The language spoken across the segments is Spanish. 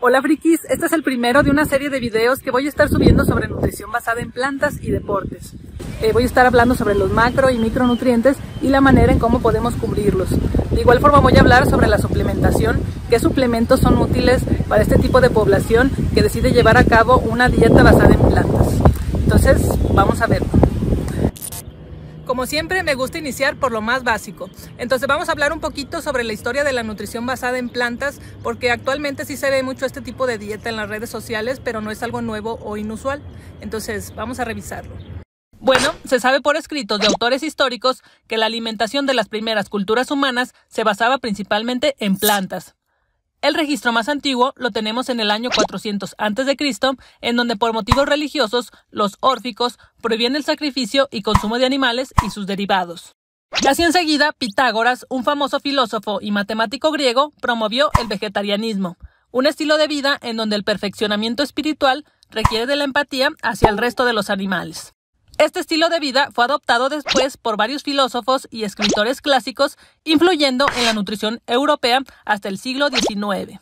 Hola frikis, este es el primero de una serie de videos que voy a estar subiendo sobre nutrición basada en plantas y deportes. Eh, voy a estar hablando sobre los macro y micronutrientes y la manera en cómo podemos cubrirlos. De igual forma voy a hablar sobre la suplementación, qué suplementos son útiles para este tipo de población que decide llevar a cabo una dieta basada en plantas. Entonces, vamos a verlo. Como siempre, me gusta iniciar por lo más básico. Entonces vamos a hablar un poquito sobre la historia de la nutrición basada en plantas, porque actualmente sí se ve mucho este tipo de dieta en las redes sociales, pero no es algo nuevo o inusual. Entonces vamos a revisarlo. Bueno, se sabe por escritos de autores históricos que la alimentación de las primeras culturas humanas se basaba principalmente en plantas, el registro más antiguo lo tenemos en el año 400 a.C., en donde por motivos religiosos los órficos prohibían el sacrificio y consumo de animales y sus derivados. Casi enseguida, Pitágoras, un famoso filósofo y matemático griego, promovió el vegetarianismo, un estilo de vida en donde el perfeccionamiento espiritual requiere de la empatía hacia el resto de los animales. Este estilo de vida fue adoptado después por varios filósofos y escritores clásicos, influyendo en la nutrición europea hasta el siglo XIX.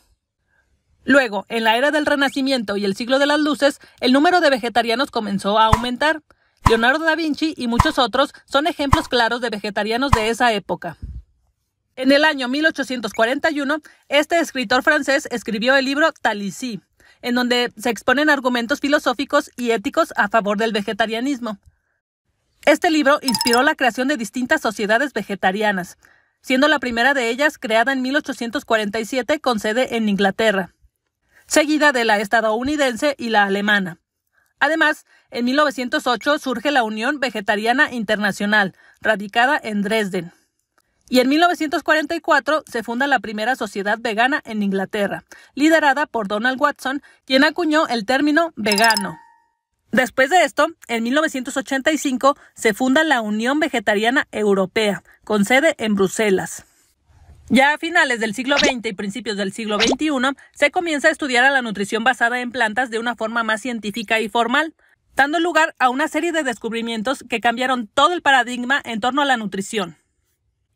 Luego, en la era del Renacimiento y el siglo de las luces, el número de vegetarianos comenzó a aumentar. Leonardo da Vinci y muchos otros son ejemplos claros de vegetarianos de esa época. En el año 1841, este escritor francés escribió el libro Talisí, en donde se exponen argumentos filosóficos y éticos a favor del vegetarianismo. Este libro inspiró la creación de distintas sociedades vegetarianas, siendo la primera de ellas creada en 1847 con sede en Inglaterra, seguida de la estadounidense y la alemana. Además, en 1908 surge la Unión Vegetariana Internacional, radicada en Dresden. Y en 1944 se funda la primera sociedad vegana en Inglaterra, liderada por Donald Watson, quien acuñó el término vegano. Después de esto, en 1985 se funda la Unión Vegetariana Europea, con sede en Bruselas. Ya a finales del siglo XX y principios del siglo XXI, se comienza a estudiar a la nutrición basada en plantas de una forma más científica y formal, dando lugar a una serie de descubrimientos que cambiaron todo el paradigma en torno a la nutrición.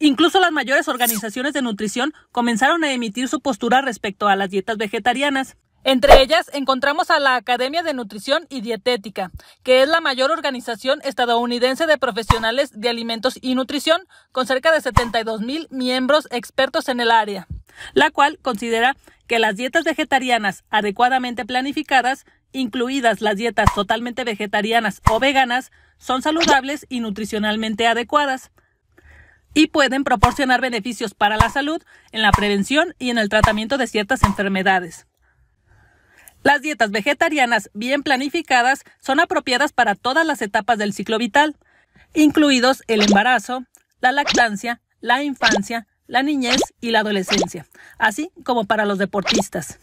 Incluso las mayores organizaciones de nutrición comenzaron a emitir su postura respecto a las dietas vegetarianas. Entre ellas encontramos a la Academia de Nutrición y Dietética, que es la mayor organización estadounidense de profesionales de alimentos y nutrición, con cerca de 72 mil miembros expertos en el área, la cual considera que las dietas vegetarianas adecuadamente planificadas, incluidas las dietas totalmente vegetarianas o veganas, son saludables y nutricionalmente adecuadas y pueden proporcionar beneficios para la salud en la prevención y en el tratamiento de ciertas enfermedades. Las dietas vegetarianas bien planificadas son apropiadas para todas las etapas del ciclo vital, incluidos el embarazo, la lactancia, la infancia, la niñez y la adolescencia, así como para los deportistas.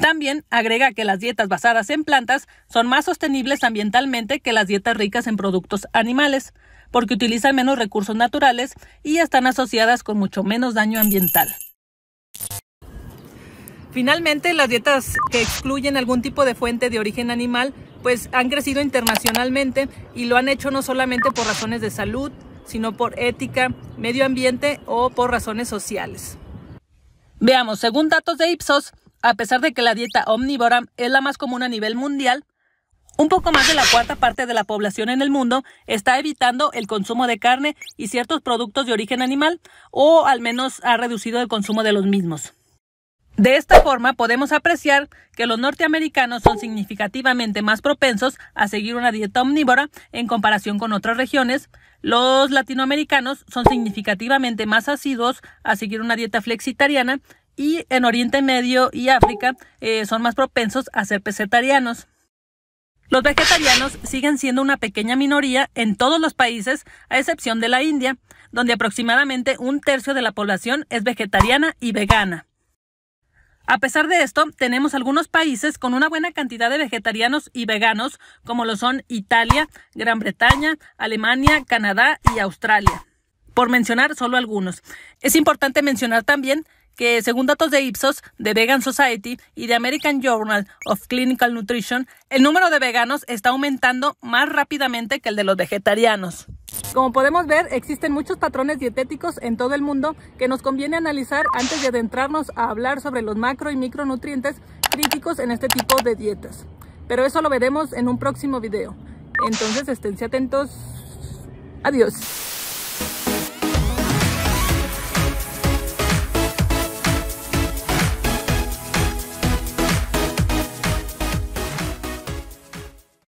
También agrega que las dietas basadas en plantas son más sostenibles ambientalmente que las dietas ricas en productos animales, porque utilizan menos recursos naturales y están asociadas con mucho menos daño ambiental. Finalmente, las dietas que excluyen algún tipo de fuente de origen animal, pues han crecido internacionalmente y lo han hecho no solamente por razones de salud, sino por ética, medio ambiente o por razones sociales. Veamos, según datos de Ipsos, a pesar de que la dieta omnívora es la más común a nivel mundial, un poco más de la cuarta parte de la población en el mundo está evitando el consumo de carne y ciertos productos de origen animal o al menos ha reducido el consumo de los mismos. De esta forma podemos apreciar que los norteamericanos son significativamente más propensos a seguir una dieta omnívora en comparación con otras regiones, los latinoamericanos son significativamente más asiduos a seguir una dieta flexitariana y en Oriente Medio y África eh, son más propensos a ser pesetarianos. Los vegetarianos siguen siendo una pequeña minoría en todos los países, a excepción de la India, donde aproximadamente un tercio de la población es vegetariana y vegana. A pesar de esto, tenemos algunos países con una buena cantidad de vegetarianos y veganos, como lo son Italia, Gran Bretaña, Alemania, Canadá y Australia, por mencionar solo algunos. Es importante mencionar también que según datos de Ipsos, de Vegan Society y de American Journal of Clinical Nutrition, el número de veganos está aumentando más rápidamente que el de los vegetarianos. Como podemos ver, existen muchos patrones dietéticos en todo el mundo que nos conviene analizar antes de adentrarnos a hablar sobre los macro y micronutrientes críticos en este tipo de dietas. Pero eso lo veremos en un próximo video. Entonces, esténse atentos. Adiós.